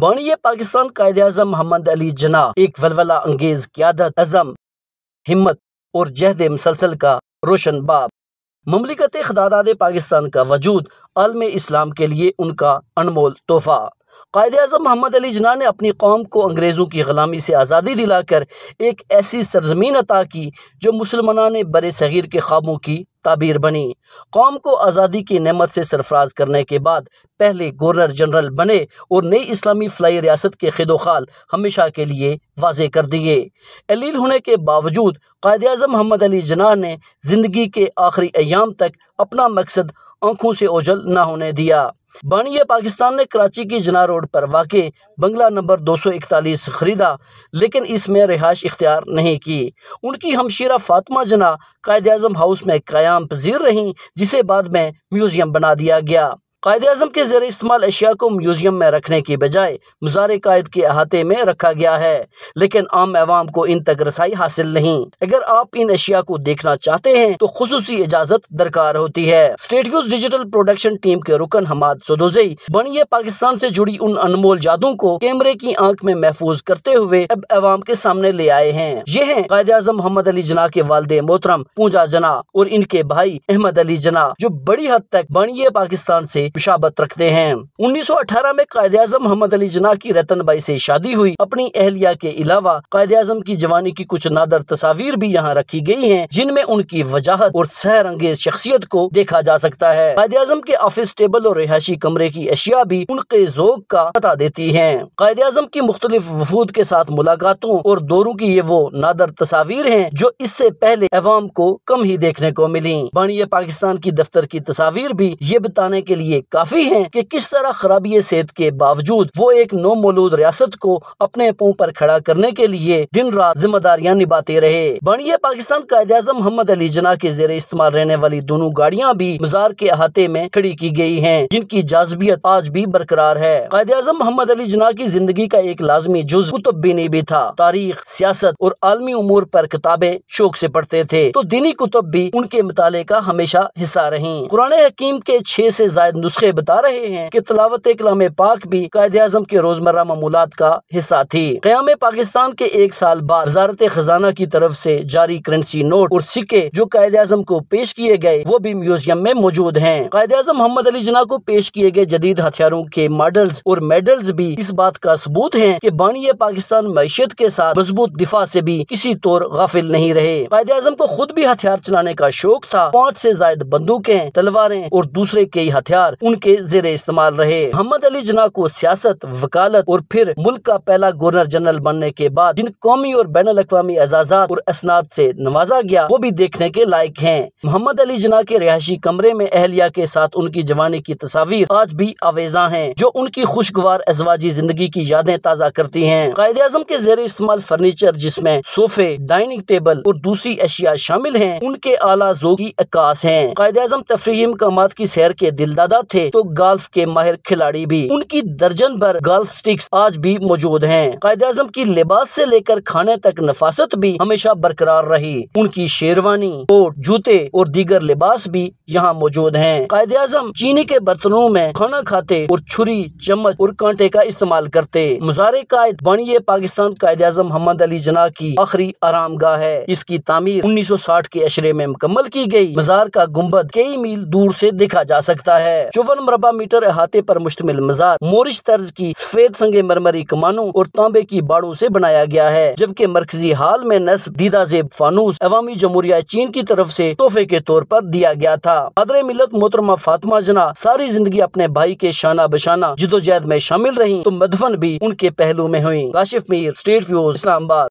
बानी पाकिस्तान कायद अजम मोहम्मद अली जना एक वलवला अंगेज क्यादत अजम हिम्मत और जहद मसलसल का रोशन बाब ममलिकत खदादाद पाकिस्तान का वजूद आलम इस्लाम के लिए उनका अनमोल तोहफा कायद अजम मोहम्मद अली जना ने अपनी कौम को अंग्रेज़ों की ग़ुलामी से आज़ादी दिलाकर एक ऐसी सरजमीन अता की जो मुसलमाना ने बरे सग़ीर के ख्वाबों की ताबीर बनी कौम को आज़ादी की नमत से सरफराज करने के बाद पहले गवर्नर जनरल बने और नई इस्लामी फलाई रियासत के खदोखाल हमेशा के लिए वाजे कर दिए अलील होने के बावजूद कायद अजम मोहम्मद अली जना ने ज़िंदगी के आखिरी अयाम तक अपना मकसद आँखों से ओझल ना होने दिया बानी पाकिस्तान ने कराची की जना रोड पर वाक़ बंगला नंबर 241 खरीदा लेकिन इसमें रिहाइश इख्तियार नहीं की उनकी हमशीरा फातिमा जना कायद अजम हाउस में क़्याम पजीर रहीं जिसे बाद में म्यूज़ियम बना दिया गया कायद अजम के जेर इस्तेमाल अशिया को म्यूज़ियम में रखने की बजाय मुजार कायद के अहाते में रखा गया है लेकिन आम आवाम को इन तक रसाई हासिल नहीं अगर आप इन अशिया को देखना चाहते हैं तो खसूसी इजाजत दरकार होती है State Views digital production team के रुकन हमाद सदोजई बनिए पाकिस्तान ऐसी जुड़ी उन अनमोल जादों को कैमरे की आंख में महफूज करते हुए अब आवाम के सामने ले आए हैं ये है कायद अजम मोहम्मद अली जना के वालदे मोहतरम पूजा जना और इनके भाई अहमद अली जना जो बड़ी हद तक बनिए पाकिस्तान ऐसी पिशाबत रखते हैं 1918 में कायद अजम मोहम्मद अली जना की रतन बाई से शादी हुई अपनी अहलिया के अलावा कायद अजम की जवानी की कुछ नादर तस्वीर भी यहाँ रखी गयी है जिनमें उनकी वजाहत और सहर अंगेज शख्सियत को देखा जा सकता है कायद अजम के ऑफिस टेबल और रिहायशी कमरे की अशिया भी उनके जोक का पता देती है कायद अजम की मुख्तलिफ वफूद के साथ मुलाकातों और दौरों की ये वो नादर तस्वीर है जो इससे पहले अवाम को कम ही देखने को मिली बानिया पाकिस्तान की दफ्तर की तस्वीर भी ये बताने के लिए काफी है की किस तरह खराबी सेहत के बावजूद वो एक नो मौलूद रियासत को अपने पों पर खड़ा करने के लिए दिन रात जिम्मेदारियां निभाते रहे बनिए पाकिस्तान कायद अजम मोहम्मद अली जना के जेर इस्तेमाल रहने वाली दोनों गाड़ियाँ भी मजार के अहाते में खड़ी की गयी है जिनकी जाजबियत आज भी बरकरार है कायद अजम मोहम्मद अली जना की जिंदगी का एक लाजमी जुज कुतुब भी था तारीख सियासत और आलमी उमूर पर किताबें शौक ऐसी पढ़ते थे तो दिनी कुतुब भी उनके मुताले का हमेशा हिस्सा रही कुरान हकीम के छह ऐसी जायद नुस्खे बता रहे हैं की तलावत कलाम पाक भी कायद अजम के रोजमर्रा मामूल का हिस्सा थी क्याम पाकिस्तान के एक साल बाद वजारत खजाना की तरफ ऐसी जारी करेंसी नोट और सिक्के जो कायद अजम को पेश किए गए वो भी म्यूजियम में मौजूद है कायद अजम मोहम्मद अली जना को पेश किए गए जदीद हथियारों के मॉडल्स और मेडल्स भी इस बात का सबूत है की बानिय पाकिस्तान मैशियत के साथ मजबूत दिफा ऐसी भी किसी तौर गाफिल नहीं रहे कायद अजम को खुद भी हथियार चलाने का शौक था पाँच ऐसी जायद बंदूकें तलवारें और दूसरे कई हथियार उनके जेर इस्तेमाल रहे मोहम्मद अली जना को सियासत वकालत और फिर मुल्क का पहला गवर्नर जनरल बनने के बाद जिन कौमी और बैन अवी एजाजा और असनाद ऐसी नवाजा गया वो भी देखने के लायक है मोहम्मद अली जना के रिहायशी कमरे में अहलिया के साथ उनकी जवानी की तस्वीर आज भी आवेजा है जो उनकी खुशगवार एजवाजी जिंदगी की यादें ताज़ा करती है कायद आजम के जेर इस्तेमाल फर्नीचर जिसमे सोफे डाइनिंग टेबल और दूसरी अशिया शामिल है उनके आला जो की अक्का है कायद आजम तफरी मकाम की सैर के दिलदादा थे तो गोल्फ के माहिर खिलाड़ी भी उनकी दर्जन भर गोल्फ स्टिक्स आज भी मौजूद है कायद आजम की लिबास से लेकर खाने तक नफासत भी हमेशा बरकरार रही उनकी शेरवानी कोट जूते और दीगर लिबास भी यहाँ मौजूद है कायद आजम चीनी के बर्तनों में खाना खाते और छुरी चम्मच और कांटे का इस्तेमाल करते मुजारे कायद बनिए पाकिस्तान कायद आजम मोहम्मद अली जना की आखिरी आराम गाह है इसकी सौ साठ के अशरे में मुकम्मल की गयी मजार का गुम्बद कई मील दूर ऐसी देखा जा सकता है चौवन मरबा मीटर अहाते पर मुश्तमिल मजार मोरिश तर्ज की सफेद संगे मरमरी कमानों और तांबे की बाड़ों से बनाया गया है जबकि मरकजी हाल में नस्ब दीदा जेब फानूस अवामी जमहूरिया चीन की तरफ से तोहफे के तौर पर दिया गया था अदर मिलत मोहतरमा फातमा जना सारी जिंदगी अपने भाई के शाना बशाना जिदोजहद में शामिल रही तो मदफन भी उनके पहलू में हुई काशिफ मीर स्टेट व्यूज इस्लामाबाद